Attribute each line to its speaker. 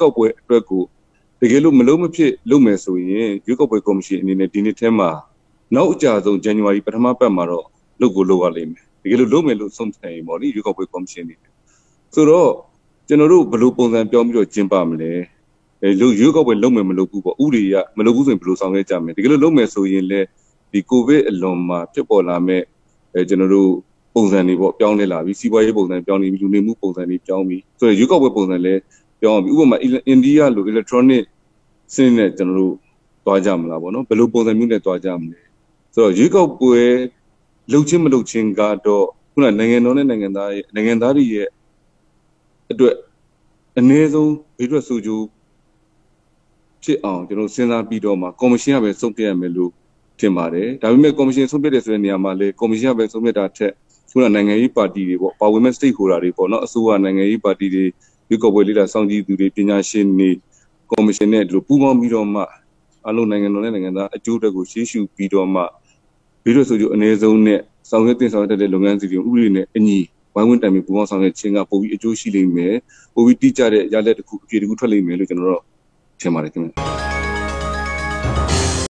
Speaker 1: ကောက်ပွဲအတွက်ကိုတကယ်လို့မလုံးမဖြစ်လုပ်မယ်ဆိုရင်ရွေးကောက်ပွဲကော်မရှင်အနေနဲ့ဒီနေ့ထဲမှာနောက်အကြဆုံးဇန်နဝါရီပထမပတ်မှာတော့လုပ်ကိုလုပ်ရလိမ့်မယ်တကယ်လို့လုပ်မယ်လို့ဆုံးဖြတ်ရင်ပေါ့လေရွေးကောက်ပွဲကော်မရှင်အနေနဲ့ဆိုတော့ကျွန်တော်တို့ဘယ်လိုပုံစံပြောင်းပြီးတော့ကျင်းပမလဲအဲလို့ရွေးကောက်ပွဲလုပ်မယ်မလုပ်ဘူးပေါ့ဥရိရမလုပ်ဘူးဆိုရင်ဘယ်လိုဆောင်ရွက်ကြမလဲတကယ်လို့လုပ်မယ်ဆိုရင်လည်းဒီကိုဗစ်အလွန်မှာဖြစ်ပေါ်လာမဲ့အဲကျွန်တော်တို့ပုံစံတွေပေါ့ပြောင်းလဲလာပြီစီးပွားရေးပုံစံပြောင်းနေပြီလူနေမှုပုံစံတွေပြောင်းပြီဆိုတော့ရွေးကောက်ပွဲပုံစံလည်းပြောင်းပြီဥပမာအိန္ဒိယလို electronic စနစ်နဲ့ကျွန်တော်တို့သွားကြမလားပေါ့နော်ဘယ်လိုပုံစံမျိုးနဲ့သွားကြမလဲဆိုတော့ရွေးကောက်ပွဲလှုပ်ချင်းမလှုပ်ချင်းကတော့ခုနနိုင်ငံတော်နဲ့နိုင်ငံသားရဲ့နိုင်ငံသားတွေရဲ့အတွက်အနည်းဆုံးဘေးထွက်ဆိုကြိုးဖြစ်အောင်ကျွန်တော်စဉ်းစားပြီးတော့မှကော်မရှင်ကပဲဆုံးဖြတ်ရမယ်လို့ထင်ပါတယ်ဒါပေမဲ့ကော်မရှင်ဆုံးဖြတ်တယ်ဆိုတဲ့နေရာမှာလေကော်မရှင်ကပဲဆုံးဖြတ်တာထက်ခုနနိုင်ငံရေးပါတီတွေပေါ့ပါဝင်မဲ့ stakeholder တွေပေါ့နော်အစိုးရနိုင်ငံရေးပါတီတွေရွေးကော်ပွဲလေးလာစောင့်ကြည့်သူတွေပညာရှင်တွေကော်မရှင်နဲ့ဒီလိုပူးပေါင်းပြီးတော့မှအလုံးနိုင်ငံတော်နဲ့နိုင်ငံသားအကျိုးအတွက်ကိုရှေ့ရှုပြီးတော့မှပြီးတော့ဆိုကြအနေဆုံးနဲ့ဆောင်ရွက်တင်ဆောင်တတ်တဲ့လုပ်ငန်းစီတွေဥပဒေနဲ့အညီဝိုင်းဝန်းတိုင်ပင်ပူးပေါင်းဆောင်ရွက်ခြင်းကပိုပြီးအကျိုးရှိလိမ့်မယ်ပိုပြီးတိကျတဲ့ရလဒ်တစ်ခုအပြေတစ်ခုထွက်လိမ့်မယ်လို့ကျွန်တော်တို့ထင်ပါတယ်ခင်ဗျာ